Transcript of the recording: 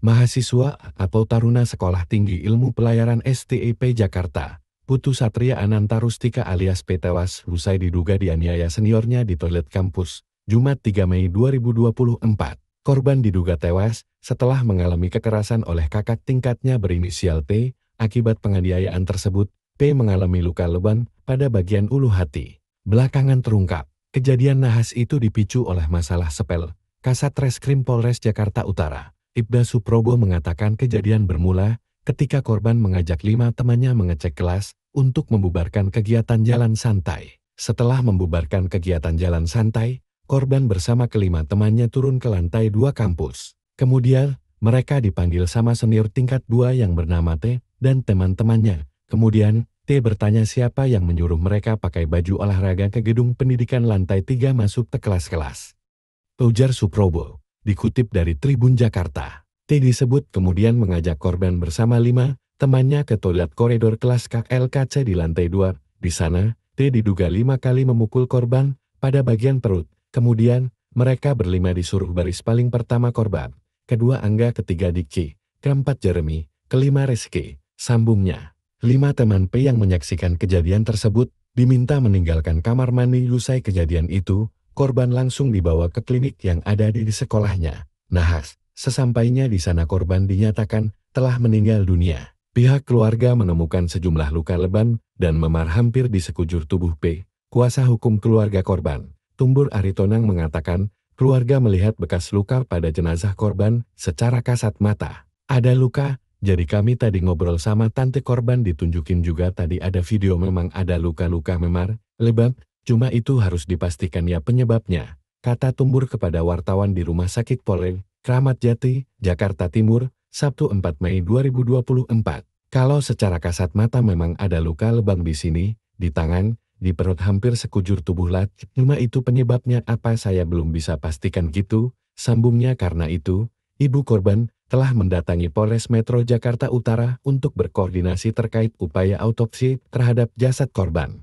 Mahasiswa atau Taruna Sekolah Tinggi Ilmu Pelayaran STIP e Jakarta, Putu Satria Ananta Rustika alias P tewas usai diduga dianiaya seniornya di toilet kampus, Jumat 3 Mei 2024. Korban diduga tewas setelah mengalami kekerasan oleh kakak tingkatnya berinisial T, akibat penganiayaan tersebut, P mengalami luka leban pada bagian ulu hati. Belakangan terungkap, kejadian nahas itu dipicu oleh masalah sepel, Kasat Reskrim Polres Jakarta Utara. Ibda Suprobo mengatakan kejadian bermula ketika korban mengajak lima temannya mengecek kelas untuk membubarkan kegiatan jalan santai. Setelah membubarkan kegiatan jalan santai, korban bersama kelima temannya turun ke lantai dua kampus. Kemudian, mereka dipanggil sama senior tingkat dua yang bernama T dan teman-temannya. Kemudian, T bertanya siapa yang menyuruh mereka pakai baju olahraga ke gedung pendidikan lantai tiga masuk ke kelas-kelas. Ujar Suprobo. Dikutip dari Tribun Jakarta, T disebut kemudian mengajak korban bersama lima temannya ke toilet koridor kelas KLKC di lantai dua. Di sana, T diduga lima kali memukul korban pada bagian perut. Kemudian, mereka berlima disuruh baris paling pertama korban, kedua Angga, ketiga Diki, keempat Jeremy, kelima Rizky. Sambungnya, lima teman P yang menyaksikan kejadian tersebut diminta meninggalkan kamar mandi usai kejadian itu, korban langsung dibawa ke klinik yang ada di sekolahnya. Nahas, sesampainya di sana korban dinyatakan telah meninggal dunia. Pihak keluarga menemukan sejumlah luka leban dan memar hampir di sekujur tubuh P. Kuasa hukum keluarga korban, Tumbur Aritonang mengatakan, keluarga melihat bekas luka pada jenazah korban secara kasat mata. Ada luka, jadi kami tadi ngobrol sama tante korban ditunjukin juga tadi ada video memang ada luka-luka memar, lebam, Cuma itu harus dipastikan ya penyebabnya, kata Tumbur kepada wartawan di Rumah Sakit Polri, Kramat Jati, Jakarta Timur, Sabtu 4 Mei 2024. Kalau secara kasat mata memang ada luka lebam di sini, di tangan, di perut hampir sekujur tubuh Lat, cuma itu penyebabnya apa saya belum bisa pastikan gitu, sambungnya karena itu, ibu korban, telah mendatangi Polres Metro Jakarta Utara untuk berkoordinasi terkait upaya autopsi terhadap jasad korban.